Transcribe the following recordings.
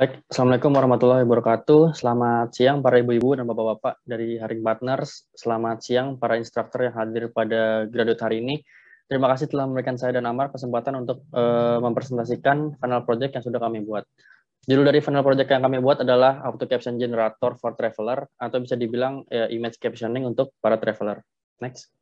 Baik, Assalamualaikum warahmatullahi wabarakatuh. Selamat siang para ibu-ibu dan bapak-bapak dari Haring Partners. Selamat siang para instruktur yang hadir pada graduate hari ini. Terima kasih telah memberikan saya dan Amar kesempatan untuk uh, mempresentasikan final project yang sudah kami buat. Judul dari final project yang kami buat adalah Auto Caption Generator for Traveler atau bisa dibilang ya, image captioning untuk para traveler. Next.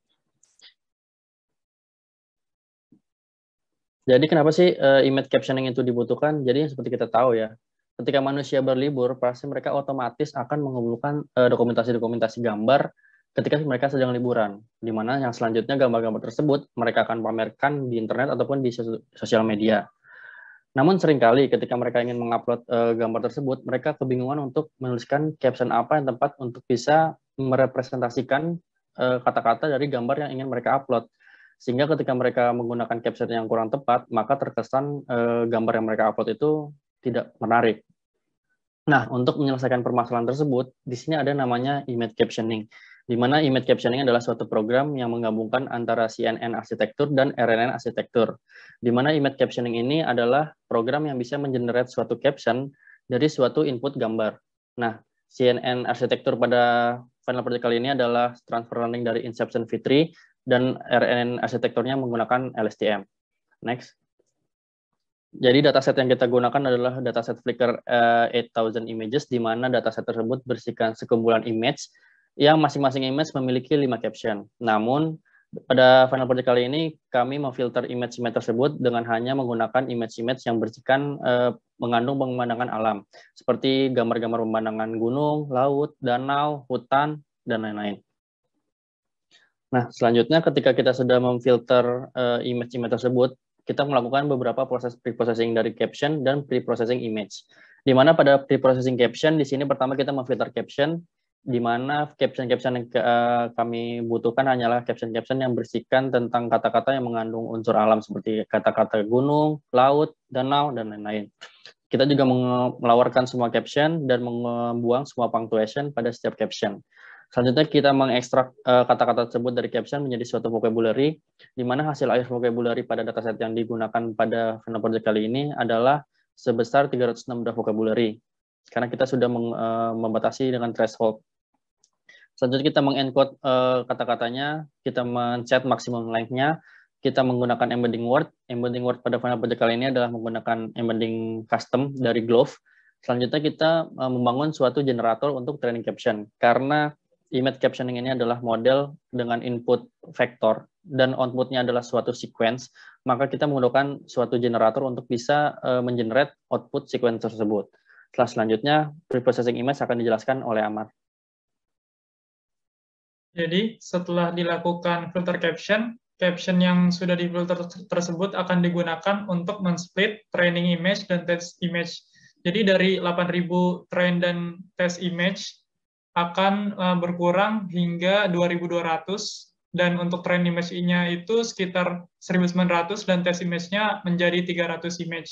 Jadi kenapa sih uh, image captioning itu dibutuhkan? Jadi seperti kita tahu ya, ketika manusia berlibur, pasti mereka otomatis akan mengumpulkan eh, dokumentasi-dokumentasi gambar ketika mereka sedang liburan, di mana yang selanjutnya gambar-gambar tersebut mereka akan pamerkan di internet ataupun di sosial media. Namun seringkali ketika mereka ingin mengupload eh, gambar tersebut, mereka kebingungan untuk menuliskan caption apa yang tepat untuk bisa merepresentasikan eh, kata-kata dari gambar yang ingin mereka upload. Sehingga ketika mereka menggunakan caption yang kurang tepat, maka terkesan uh, gambar yang mereka upload itu tidak menarik. Nah, untuk menyelesaikan permasalahan tersebut, di sini ada namanya image captioning, di mana image captioning adalah suatu program yang menggabungkan antara CNN arsitektur dan RNN arsitektur, di mana image captioning ini adalah program yang bisa mengenerate suatu caption dari suatu input gambar. Nah, CNN arsitektur pada final project kali ini adalah transfer learning dari Inception v3 dan RNN arsitekturnya menggunakan LSTM. Next. Jadi dataset yang kita gunakan adalah dataset Flickr uh, 8000 images di mana dataset tersebut bersihkan sekumpulan image yang masing-masing image memiliki 5 caption. Namun pada final project kali ini kami memfilter image-image tersebut dengan hanya menggunakan image-image yang bersihkan uh, mengandung pemandangan alam seperti gambar-gambar pemandangan gunung, laut, danau, hutan dan lain-lain. Nah, selanjutnya ketika kita sudah memfilter eh, image-image tersebut, kita melakukan beberapa proses pre-processing dari caption dan pre-processing image. Di mana pada pre-processing caption, di sini pertama kita memfilter caption, di mana caption-caption yang ke, uh, kami butuhkan hanyalah caption-caption yang bersihkan tentang kata-kata yang mengandung unsur alam seperti kata-kata gunung, laut, danau, dan lain-lain. Kita juga melawarkan semua caption dan membuang semua punctuation pada setiap caption. Selanjutnya kita mengekstrak kata eh, kata-kata tersebut dari caption menjadi suatu vocabulary, di mana hasil akhir vocabulary pada dataset yang digunakan pada final project kali ini adalah sebesar 360 vocabulary, karena kita sudah meng, uh, membatasi dengan threshold. Selanjutnya kita mengencode uh, kata-katanya, kita mencet maksimum length-nya, kita menggunakan embedding word. Embedding word pada final project kali ini adalah menggunakan embedding custom dari Glove. Selanjutnya kita membangun suatu generator untuk training caption. Karena image captioning ini adalah model dengan input vektor dan outputnya adalah suatu sequence, maka kita menggunakan suatu generator untuk bisa uh, mengenerate output sequence tersebut. Setelah selanjutnya, preprocessing image akan dijelaskan oleh Amar. Jadi, setelah dilakukan filter caption, caption yang sudah difilter tersebut akan digunakan untuk men-split training image dan test image. Jadi dari 8000 train dan test image akan eh, berkurang hingga 2200 dan untuk trend image-nya itu sekitar 1900 dan test image-nya menjadi 300 image.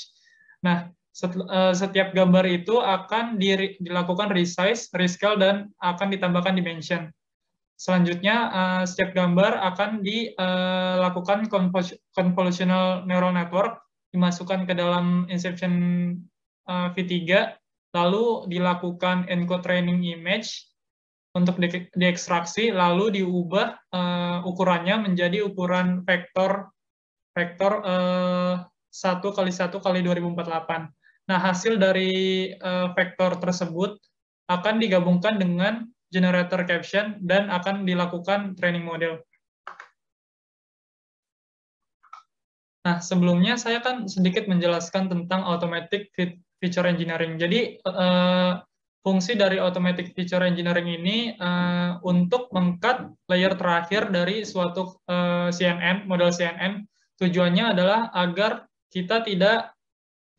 Nah, eh, setiap gambar itu akan dilakukan resize, rescale, dan akan ditambahkan dimension. Selanjutnya, eh, setiap gambar akan dilakukan convolutional neural network, dimasukkan ke dalam inception V3, lalu dilakukan encode training image, untuk di, diekstraksi lalu diubah uh, ukurannya menjadi ukuran vektor vektor eh, satu kali satu kali 2048. Nah hasil dari uh, vektor tersebut akan digabungkan dengan generator caption dan akan dilakukan training model. Nah sebelumnya saya kan sedikit menjelaskan tentang automatic feature engineering. Jadi uh, fungsi dari automatic feature engineering ini uh, untuk mengkat layer terakhir dari suatu uh, eh, CNN model CNN tujuannya adalah agar kita tidak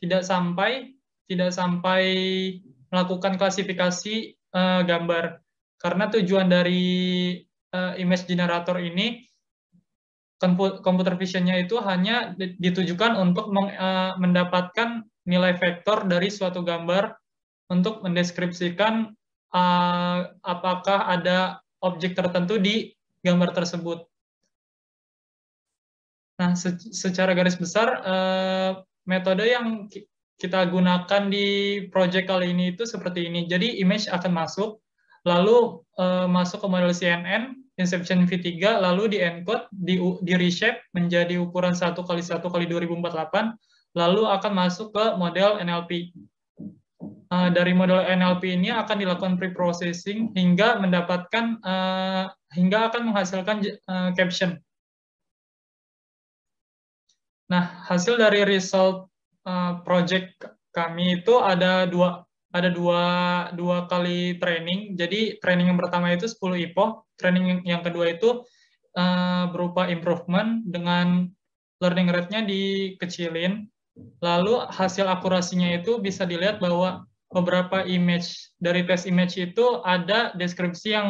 tidak sampai tidak sampai melakukan klasifikasi uh, gambar karena tujuan dari uh, image generator ini computer visionnya itu hanya ditujukan untuk uh, mendapatkan nilai vektor dari suatu gambar untuk mendeskripsikan uh, apakah ada objek tertentu di gambar tersebut. Nah, se secara garis besar uh, metode yang kita gunakan di project kali ini itu seperti ini. Jadi image akan masuk, lalu uh, masuk ke model CNN, Inception V3, lalu di encode, di, di reshape menjadi ukuran 1 x 1 x 2048, lalu akan masuk ke model NLP uh, dari model NLP ini akan dilakukan pre-processing hingga mendapatkan uh, hingga akan menghasilkan uh, caption. Nah, hasil dari result uh, project kami itu ada dua ada dua dua kali training. Jadi training yang pertama itu 10 IPO, training yang kedua itu uh, berupa improvement dengan learning rate-nya dikecilin. Lalu hasil akurasinya itu bisa dilihat bahwa beberapa image dari test image itu ada deskripsi yang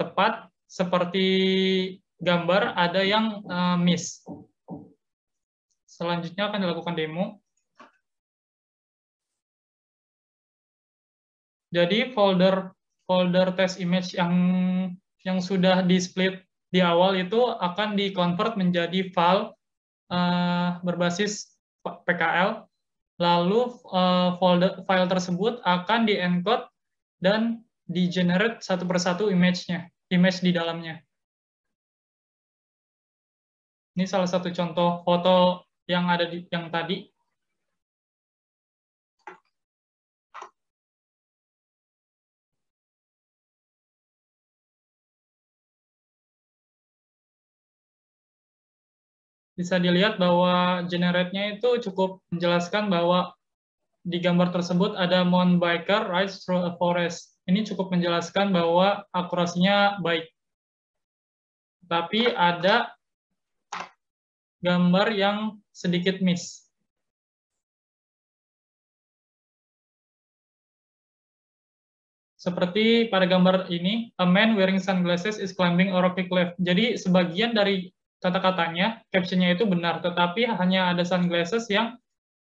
tepat seperti gambar ada yang uh, miss. Selanjutnya akan dilakukan demo. Jadi folder folder test image yang yang sudah di split di awal itu akan di convert menjadi file uh, berbasis PKL Lalu uh, folder file tersebut akan di-encode dan di-generate satu persatu image-nya, image di dalamnya. Ini salah satu contoh foto yang ada di yang tadi bisa dilihat bahwa generate-nya itu cukup menjelaskan bahwa di gambar tersebut ada mountain biker rides through a forest. Ini cukup menjelaskan bahwa akurasinya baik. Tapi ada gambar yang sedikit miss. Seperti pada gambar ini, a man wearing sunglasses is climbing a rocky cliff. Jadi sebagian dari kata-katanya, captionnya itu benar, tetapi hanya ada sunglasses yang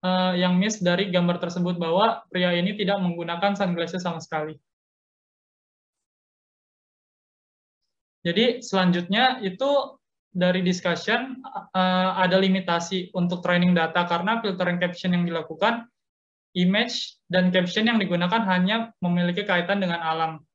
uh, yang miss dari gambar tersebut bahwa pria ini tidak menggunakan sunglasses sama sekali. Jadi selanjutnya itu dari discussion uh, ada limitasi untuk training data karena filtering caption yang dilakukan image dan caption yang digunakan hanya memiliki kaitan dengan alam.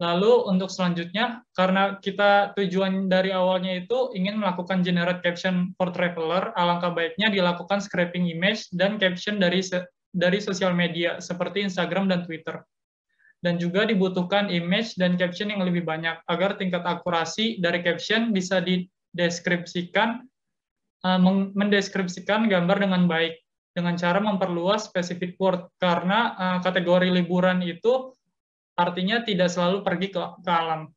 Lalu untuk selanjutnya, karena kita tujuan dari awalnya itu ingin melakukan generate caption for traveler, alangkah baiknya dilakukan scraping image dan caption dari dari sosial media seperti Instagram dan Twitter. Dan juga dibutuhkan image dan caption yang lebih banyak agar tingkat akurasi dari caption bisa dideskripsikan eh, mendeskripsikan gambar dengan baik dengan cara memperluas specific word karena eh, kategori liburan itu Artinya tidak selalu pergi ke, ke alam.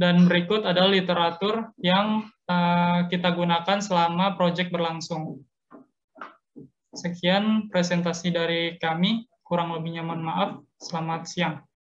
Dan berikut adalah literatur yang uh, kita gunakan selama proyek berlangsung. Sekian presentasi dari kami, kurang lebihnya mohon maaf. Selamat siang.